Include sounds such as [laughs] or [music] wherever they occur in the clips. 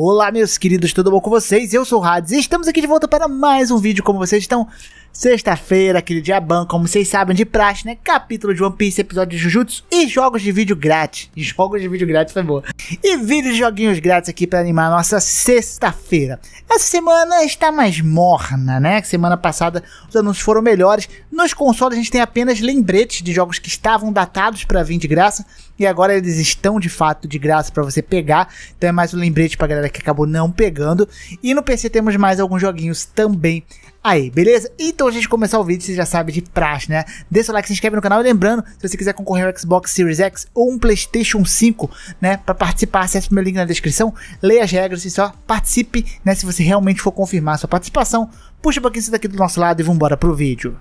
Olá, meus queridos, tudo bom com vocês? Eu sou o Hades e estamos aqui de volta para mais um vídeo. Como vocês estão? Sexta-feira, aquele dia ban, como vocês sabem, de praxe, né? Capítulo de One Piece, episódio de Jujutsu e jogos de vídeo grátis. [laughs] Jogos de vídeo grátis foi boa. E vídeos de joguinhos grátis aqui para animar a nossa sexta-feira. Essa semana está mais morna, né? Semana passada os anúncios foram melhores. Nos consoles a gente tem apenas lembretes de jogos que estavam datados para vir de graça e agora eles estão de fato de graça para você pegar. Então é mais um lembrete pra galera que acabou não pegando. E no PC temos mais alguns joguinhos também aí, beleza? E então, a gente começar o vídeo, você já sabe de praxe, né? Dê seu like, se inscreve no canal. E lembrando, se você quiser concorrer ao Xbox Series X ou um PlayStation 5, né? Para participar, acesse o meu link na descrição, leia as regras e só participe, né? Se você realmente for confirmar sua participação, puxa um pouquinho isso daqui do nosso lado e vambora pro vídeo.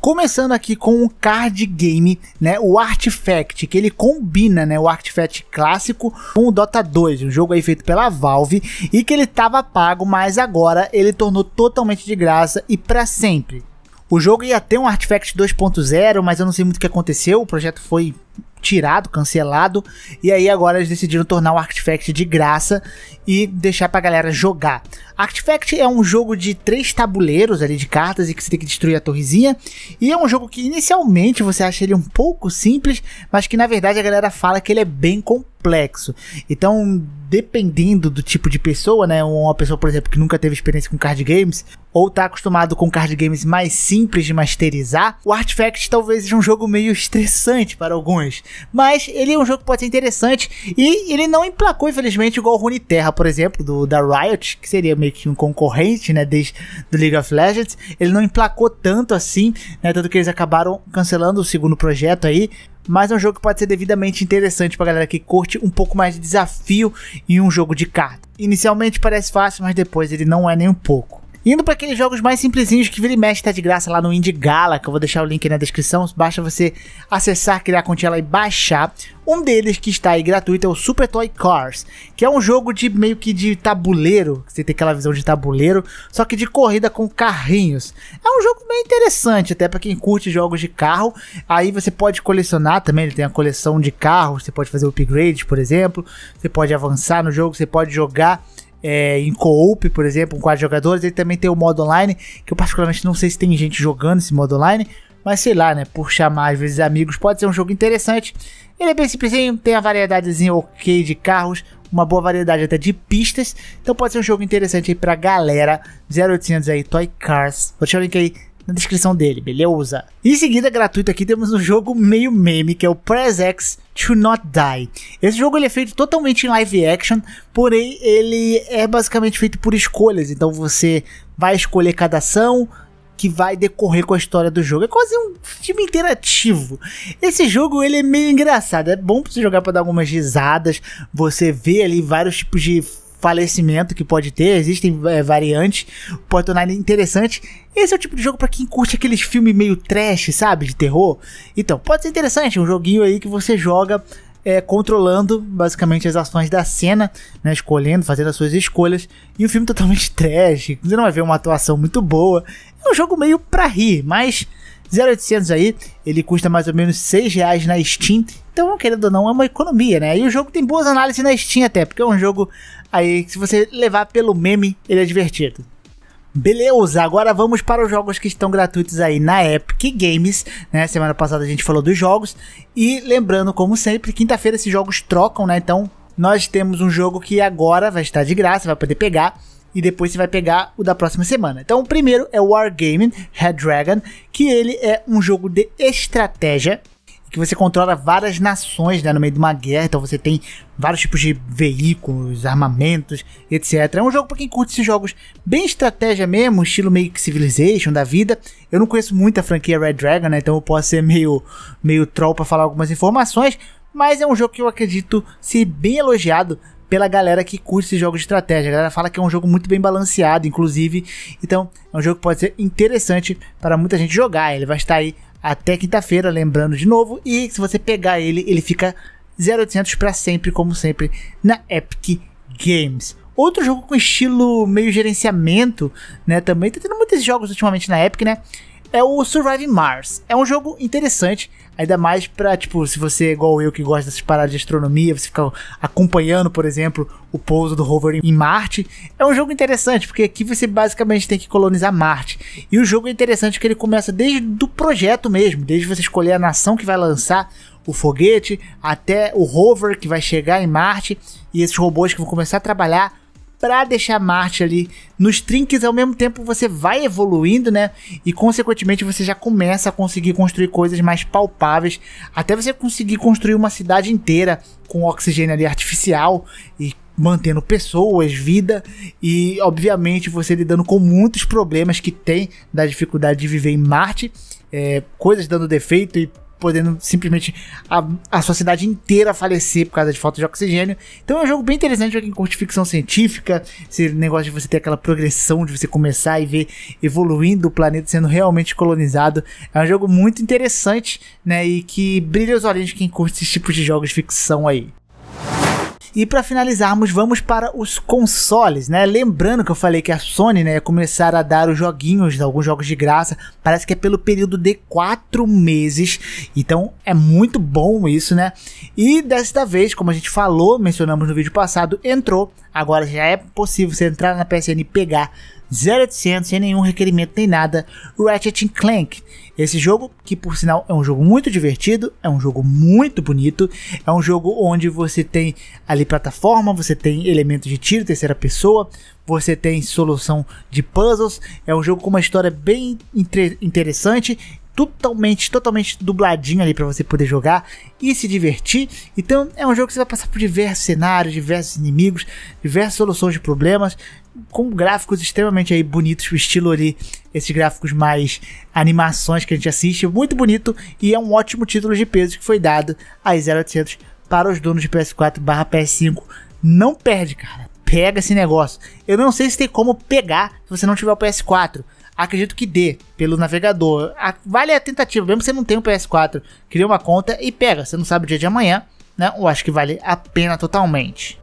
Começando aqui com o card game, né, o Artifact, que ele combina, né, o Artifact clássico com o Dota 2, um jogo aí feito pela Valve e que ele estava pago, mas agora ele tornou totalmente de graça e para sempre. O jogo ia ter um Artifact 2.0, mas eu não sei muito o que aconteceu, o projeto foi tirado, cancelado, e aí agora eles decidiram tornar o Artifact de graça e deixar pra galera jogar. Artifact é um jogo de três tabuleiros ali de cartas e que você tem que destruir a torrezinha. E é um jogo que inicialmente você acha ele um pouco simples, mas que na verdade a galera fala que ele é bem complexo. Então, dependendo do tipo de pessoa, né? Uma pessoa, por exemplo, que nunca teve experiência com card games, ou tá acostumado com card games mais simples de masterizar, o Artifact talvez seja um jogo meio estressante para alguns. Mas ele é um jogo que pode ser interessante e ele não emplacou, infelizmente, igual o Terra por exemplo, do da Riot, que seria meio que um concorrente, né, desde do League of Legends, ele não emplacou tanto assim, né, tanto que eles acabaram cancelando o segundo projeto aí, mas é um jogo que pode ser devidamente interessante para galera que curte um pouco mais de desafio em um jogo de carta. Inicialmente parece fácil, mas depois ele não é nem um pouco. Indo para aqueles jogos mais simplesinhos que vira e mexe tá de graça lá no Indie Gala, que eu vou deixar o link aí na descrição, basta você acessar, criar a continha lá e baixar. Um deles que está aí gratuito é o Super Toy Cars, que é um jogo de meio que de tabuleiro, você tem aquela visão de tabuleiro, só que de corrida com carrinhos. É um jogo bem interessante até para quem curte jogos de carro. Aí você pode colecionar também, ele tem a coleção de carros, você pode fazer upgrades, por exemplo, você pode avançar no jogo, você pode jogar é, em co-op, por exemplo, com quatro jogadores. Ele também tem o modo online, que eu particularmente não sei se tem gente jogando esse modo online, mas sei lá, né? Por chamar às vezes amigos, pode ser um jogo interessante. Ele é bem simplesinho, tem a variedadezinha ok de carros, uma boa variedade até de pistas. Então pode ser um jogo interessante aí pra galera. 0800 aí, Toy Cars. Vou deixar o link aí na descrição dele, beleza? Em seguida, gratuito aqui, temos um jogo meio meme, que é o Press X To Not Die. Esse jogo ele é feito totalmente em live action, porém ele é basicamente feito por escolhas. Então você vai escolher cada ação, que vai decorrer com a história do jogo. É quase um filme interativo. Esse jogo ele é meio engraçado. É bom pra você jogar para dar algumas risadas. Você vê ali vários tipos de falecimento que pode ter, existem é, variantes, pode tornar interessante. Esse é o tipo de jogo para quem curte aqueles filmes meio trash, sabe, de terror. Então, pode ser interessante, um joguinho aí que você joga é, controlando basicamente as ações da cena, né, escolhendo, fazendo as suas escolhas, e um filme [laughs] totalmente trash, você não vai ver uma atuação muito boa. É um jogo meio pra rir, mas 0800 aí, ele custa mais ou menos 6 reais na Steam. Então, querendo ou não, é uma economia, né? E o jogo tem boas análises na Steam até, porque é um jogo aí que se você levar pelo meme, ele é divertido. Beleza, agora vamos para os jogos que estão gratuitos aí na Epic Games, né? Semana passada a gente falou dos jogos e lembrando como sempre, quinta-feira esses jogos trocam, né? Então, nós temos um jogo que agora vai estar de graça, vai poder pegar e depois você vai pegar o da próxima semana. Então, o primeiro é o Wargaming Red Dragon, que ele é um jogo de estratégia que você controla várias nações né, no meio de uma guerra, então você tem vários tipos de veículos, armamentos, etc. É um jogo para quem curte esses jogos bem estratégia mesmo, estilo meio que Civilization da vida. Eu não conheço muito a franquia Red Dragon, né, então eu posso ser meio, meio troll para falar algumas informações, mas é um jogo que eu acredito ser bem elogiado pela galera que curte esse jogos de estratégia. A galera fala que é um jogo muito bem balanceado, inclusive. Então, é um jogo que pode ser interessante para muita gente jogar. Ele vai estar aí até quinta-feira, lembrando de novo. E se você pegar ele, ele fica 0800 para sempre, como sempre, na Epic Games. Outro jogo com estilo meio gerenciamento, né? Também tá tendo muitos jogos ultimamente na Epic, né? é o Survive Mars. É um jogo interessante, ainda mais pra, tipo, se você é igual eu que gosta dessas paradas de astronomia, você fica acompanhando, por exemplo, o pouso do rover em Marte. É um jogo interessante, porque aqui você basicamente tem que colonizar Marte. E o jogo é interessante que ele começa desde do projeto mesmo, desde você escolher a nação que vai lançar o foguete, até o rover que vai chegar em Marte, e esses robôs que vão começar a trabalhar para deixar Marte ali nos trinques, ao mesmo tempo você vai evoluindo, né? E consequentemente você já começa a conseguir construir coisas mais palpáveis, até você conseguir construir uma cidade inteira com oxigênio ali artificial e mantendo pessoas, vida e obviamente você lidando com muitos problemas que tem da dificuldade de viver em Marte, é, coisas dando defeito e podendo simplesmente a, a sociedade inteira falecer por causa de falta de oxigênio. Então é um jogo bem interessante pra quem curte ficção científica, esse negócio de você ter aquela progressão, de você começar e ver evoluindo o planeta sendo realmente colonizado. É um jogo muito interessante, né? E que brilha os olhos de quem curte esses tipos de jogos de ficção aí. E para finalizarmos, vamos para os consoles, né? Lembrando que eu falei que a Sony né, ia começar a dar os joguinhos, alguns jogos de graça, parece que é pelo período de quatro meses, então é muito bom isso, né? E desta vez, como a gente falou, mencionamos no vídeo passado, entrou, agora já é possível você entrar na PSN e pegar 0800 sem nenhum requerimento nem nada, Ratchet Clank. Esse jogo, que por sinal é um jogo muito divertido, é um jogo muito bonito, é um jogo onde você tem ali plataforma, você tem elementos de tiro, terceira pessoa, você tem solução de puzzles, é um jogo com uma história bem interessante totalmente, totalmente dubladinho ali para você poder jogar e se divertir. Então é um jogo que você vai passar por diversos cenários, diversos inimigos, diversas soluções de problemas, com gráficos extremamente aí bonitos, o estilo ali, esses gráficos mais animações que a gente assiste, muito bonito e é um ótimo título de peso que foi dado a 0800 para os donos de PS4/PS5. Não perde, cara. Pega esse negócio. Eu não sei se tem como pegar se você não tiver o PS4 Acredito que dê pelo navegador. A, vale a tentativa, mesmo que você não tenha um PS4, cria uma conta e pega. Você não sabe o dia de amanhã, né? Eu acho que vale a pena totalmente.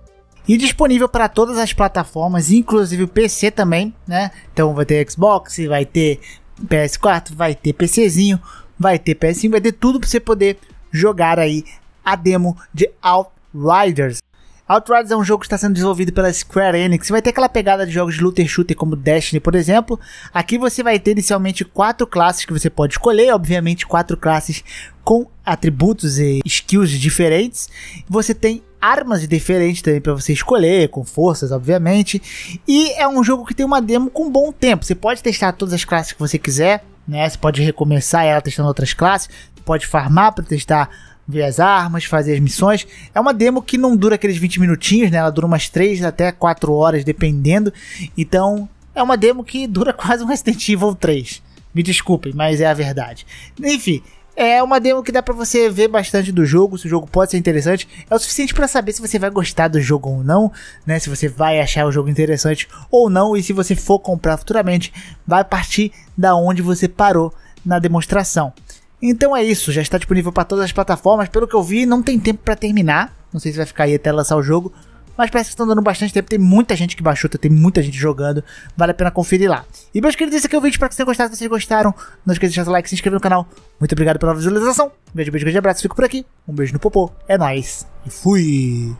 E disponível para todas as plataformas, inclusive o PC também, né? Então vai ter Xbox, vai ter PS4, vai ter PCzinho, vai ter PS5, vai ter tudo para você poder jogar aí a demo de Outriders. Outriders é um jogo que está sendo desenvolvido pela Square Enix vai ter aquela pegada de jogos de e shooter como Destiny, por exemplo. Aqui você vai ter inicialmente quatro classes que você pode escolher, obviamente quatro classes com atributos e skills diferentes. Você tem armas diferentes também para você escolher, com forças, obviamente. E é um jogo que tem uma demo com bom tempo. Você pode testar todas as classes que você quiser, né? Você pode recomeçar ela testando outras classes pode farmar para testar, ver as armas, fazer as missões. É uma demo que não dura aqueles 20 minutinhos, né? Ela dura umas 3 até 4 horas, dependendo. Então, é uma demo que dura [laughs] quase um Resident Evil 3. Me desculpem, mas é a verdade. Enfim, é uma demo que dá para você ver bastante do jogo, se o jogo pode ser interessante. É o suficiente para saber se você vai gostar do jogo ou não, né? Se você vai achar o jogo interessante ou não e se você for comprar futuramente, vai partir da onde você parou na demonstração. Então é isso, já está disponível para todas as plataformas. Pelo que eu vi, não tem tempo para terminar. Não sei se vai ficar aí até lançar o jogo, mas parece que estão dando bastante tempo. Tem muita gente que baixou, tem muita gente jogando. Vale a pena conferir lá. E meus queridos, esse aqui é o vídeo. Espero que vocês tenham gostado. Se vocês gostaram, não esqueça de deixar o like, se inscrever no canal. Muito obrigado pela visualização. Um beijo, beijo, grande abraço. Fico por aqui. Um beijo no popô. É nóis. E fui.